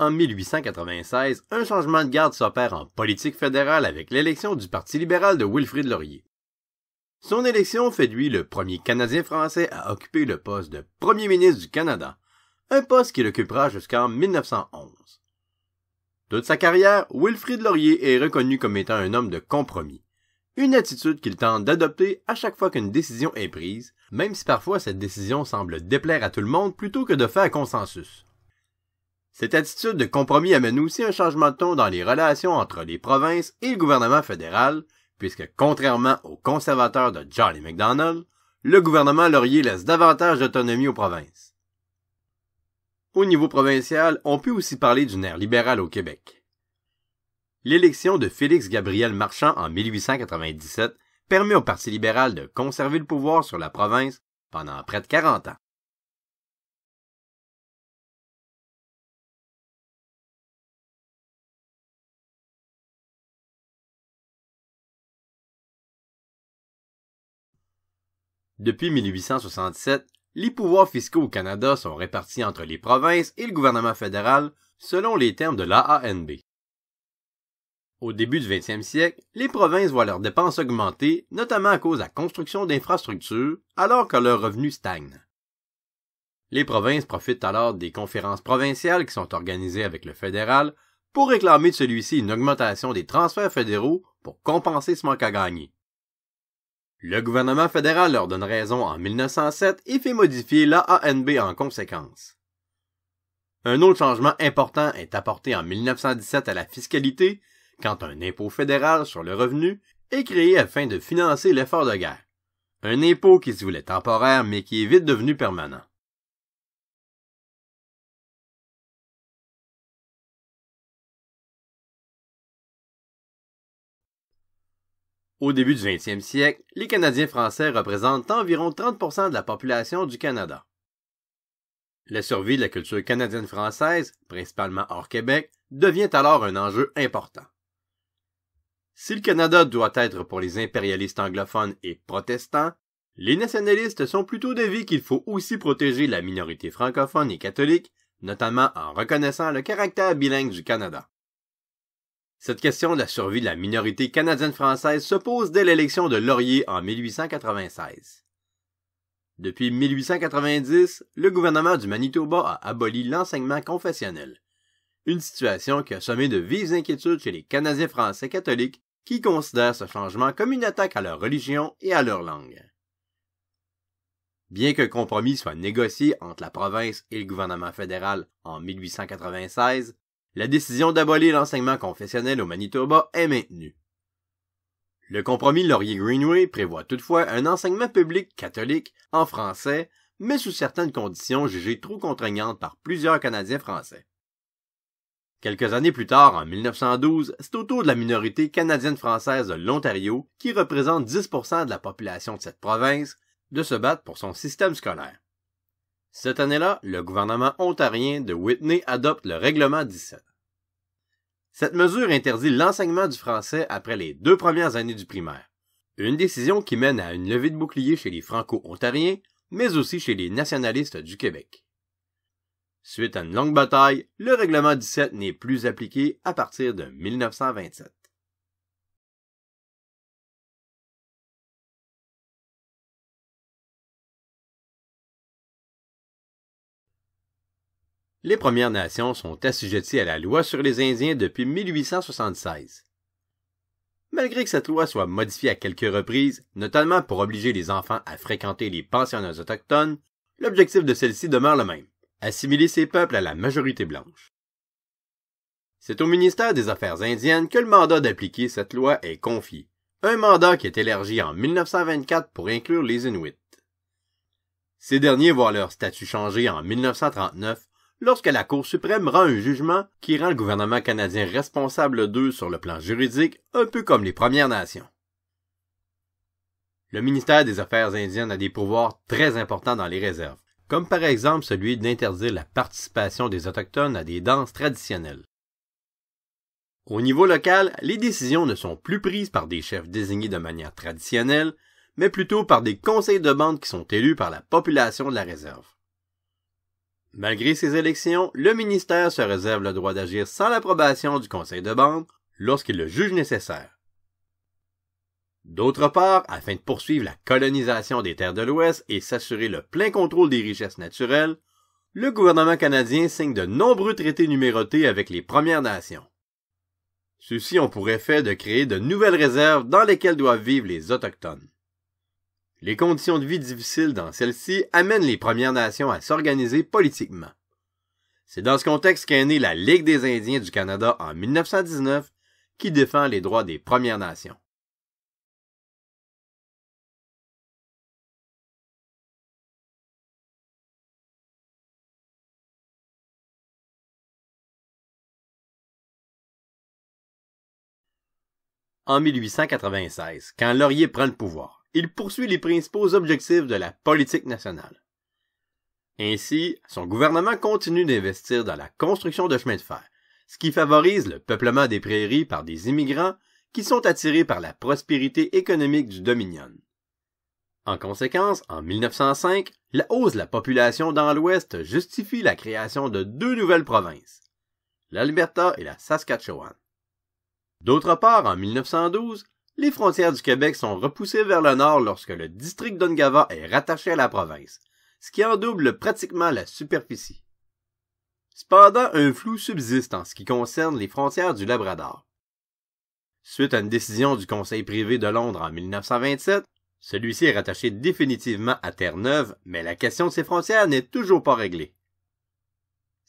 En 1896, un changement de garde s'opère en politique fédérale avec l'élection du Parti libéral de Wilfrid Laurier. Son élection fait de lui le premier Canadien français à occuper le poste de Premier ministre du Canada, un poste qu'il occupera jusqu'en 1911. Toute sa carrière, Wilfrid Laurier est reconnu comme étant un homme de compromis, une attitude qu'il tente d'adopter à chaque fois qu'une décision est prise, même si parfois cette décision semble déplaire à tout le monde plutôt que de faire consensus. Cette attitude de compromis amène aussi un changement de ton dans les relations entre les provinces et le gouvernement fédéral, puisque contrairement aux conservateurs de Charlie MacDonald, le gouvernement laurier laisse davantage d'autonomie aux provinces. Au niveau provincial, on peut aussi parler d'une ère libérale au Québec. L'élection de Félix Gabriel Marchand en 1897 permet au Parti libéral de conserver le pouvoir sur la province pendant près de 40 ans. Depuis 1867, les pouvoirs fiscaux au Canada sont répartis entre les provinces et le gouvernement fédéral selon les termes de l'AANB. Au début du 20e siècle, les provinces voient leurs dépenses augmenter, notamment à cause de la construction d'infrastructures, alors que leurs revenus stagnent. Les provinces profitent alors des conférences provinciales qui sont organisées avec le fédéral pour réclamer de celui-ci une augmentation des transferts fédéraux pour compenser ce manque à gagner. Le gouvernement fédéral leur donne raison en 1907 et fait modifier l'AANB en conséquence. Un autre changement important est apporté en 1917 à la fiscalité quand un impôt fédéral sur le revenu est créé afin de financer l'effort de guerre. Un impôt qui se voulait temporaire mais qui est vite devenu permanent. Au début du 20e siècle, les Canadiens français représentent environ 30 de la population du Canada. La survie de la culture canadienne française, principalement hors Québec, devient alors un enjeu important. Si le Canada doit être pour les impérialistes anglophones et protestants, les nationalistes sont plutôt d'avis qu'il faut aussi protéger la minorité francophone et catholique, notamment en reconnaissant le caractère bilingue du Canada. Cette question de la survie de la minorité canadienne-française se pose dès l'élection de Laurier en 1896. Depuis 1890, le gouvernement du Manitoba a aboli l'enseignement confessionnel, une situation qui a semé de vives inquiétudes chez les Canadiens français catholiques qui considèrent ce changement comme une attaque à leur religion et à leur langue. Bien que compromis soit négocié entre la province et le gouvernement fédéral en 1896, la décision d'abolir l'enseignement confessionnel au Manitoba est maintenue. Le compromis Laurier-Greenway prévoit toutefois un enseignement public catholique en français, mais sous certaines conditions jugées trop contraignantes par plusieurs Canadiens français. Quelques années plus tard, en 1912, c'est au tour de la minorité canadienne-française de l'Ontario, qui représente 10 de la population de cette province, de se battre pour son système scolaire. Cette année-là, le gouvernement ontarien de Whitney adopte le règlement 17. Cette mesure interdit l'enseignement du français après les deux premières années du primaire, une décision qui mène à une levée de bouclier chez les franco-ontariens, mais aussi chez les nationalistes du Québec. Suite à une longue bataille, le règlement 17 n'est plus appliqué à partir de 1927. Les Premières Nations sont assujetties à la loi sur les Indiens depuis 1876. Malgré que cette loi soit modifiée à quelques reprises, notamment pour obliger les enfants à fréquenter les pensionnats autochtones, l'objectif de celle-ci demeure le même, assimiler ces peuples à la majorité blanche. C'est au ministère des Affaires indiennes que le mandat d'appliquer cette loi est confié, un mandat qui est élargi en 1924 pour inclure les Inuits. Ces derniers voient leur statut changer en 1939 lorsque la Cour suprême rend un jugement qui rend le gouvernement canadien responsable d'eux sur le plan juridique, un peu comme les Premières Nations. Le ministère des Affaires indiennes a des pouvoirs très importants dans les réserves, comme par exemple celui d'interdire la participation des Autochtones à des danses traditionnelles. Au niveau local, les décisions ne sont plus prises par des chefs désignés de manière traditionnelle, mais plutôt par des conseils de bande qui sont élus par la population de la réserve. Malgré ces élections, le ministère se réserve le droit d'agir sans l'approbation du conseil de bande lorsqu'il le juge nécessaire. D'autre part, afin de poursuivre la colonisation des terres de l'Ouest et s'assurer le plein contrôle des richesses naturelles, le gouvernement canadien signe de nombreux traités numérotés avec les Premières Nations. Ceux-ci ont pour effet de créer de nouvelles réserves dans lesquelles doivent vivre les Autochtones. Les conditions de vie difficiles dans celles ci amènent les Premières Nations à s'organiser politiquement. C'est dans ce contexte qu'est née la Ligue des Indiens du Canada en 1919 qui défend les droits des Premières Nations. En 1896, quand Laurier prend le pouvoir il poursuit les principaux objectifs de la politique nationale. Ainsi, son gouvernement continue d'investir dans la construction de chemins de fer, ce qui favorise le peuplement des prairies par des immigrants qui sont attirés par la prospérité économique du Dominion. En conséquence, en 1905, la hausse de la population dans l'Ouest justifie la création de deux nouvelles provinces, l'Alberta et la Saskatchewan. D'autre part, en 1912, les frontières du Québec sont repoussées vers le nord lorsque le district d'Ongava est rattaché à la province, ce qui en double pratiquement la superficie. Cependant, un flou subsiste en ce qui concerne les frontières du Labrador. Suite à une décision du Conseil privé de Londres en 1927, celui-ci est rattaché définitivement à Terre-Neuve, mais la question de ses frontières n'est toujours pas réglée.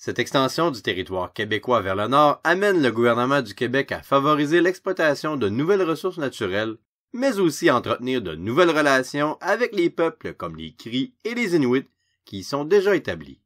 Cette extension du territoire québécois vers le nord amène le gouvernement du Québec à favoriser l'exploitation de nouvelles ressources naturelles, mais aussi à entretenir de nouvelles relations avec les peuples comme les Cris et les Inuits qui y sont déjà établis.